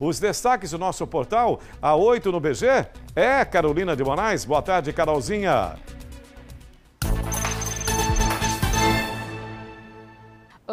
Os destaques do nosso portal A8 no BG é Carolina de Moraes. Boa tarde, Carolzinha.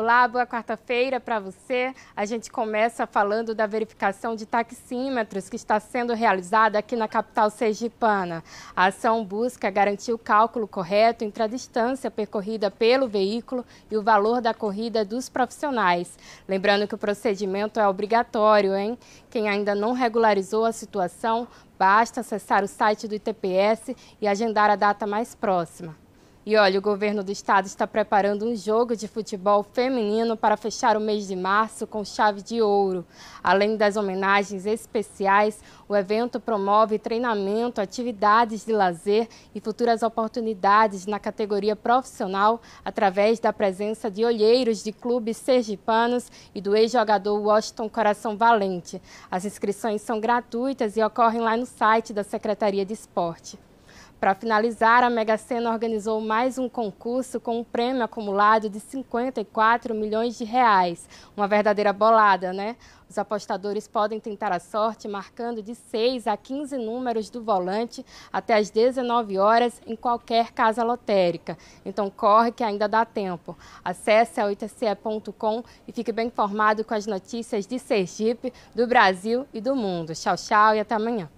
Olá, boa quarta-feira para você. A gente começa falando da verificação de taxímetros que está sendo realizada aqui na capital sergipana. A ação busca garantir o cálculo correto entre a distância percorrida pelo veículo e o valor da corrida dos profissionais. Lembrando que o procedimento é obrigatório, hein? Quem ainda não regularizou a situação, basta acessar o site do ITPS e agendar a data mais próxima. E olha, o governo do estado está preparando um jogo de futebol feminino para fechar o mês de março com chave de ouro. Além das homenagens especiais, o evento promove treinamento, atividades de lazer e futuras oportunidades na categoria profissional através da presença de olheiros de clubes sergipanos e do ex-jogador Washington Coração Valente. As inscrições são gratuitas e ocorrem lá no site da Secretaria de Esporte. Para finalizar, a Mega Sena organizou mais um concurso com um prêmio acumulado de 54 milhões de reais. Uma verdadeira bolada, né? Os apostadores podem tentar a sorte marcando de 6 a 15 números do volante até às 19 horas em qualquer casa lotérica. Então corre que ainda dá tempo. Acesse a 8ce.com e fique bem informado com as notícias de Sergipe, do Brasil e do mundo. Tchau, tchau e até amanhã.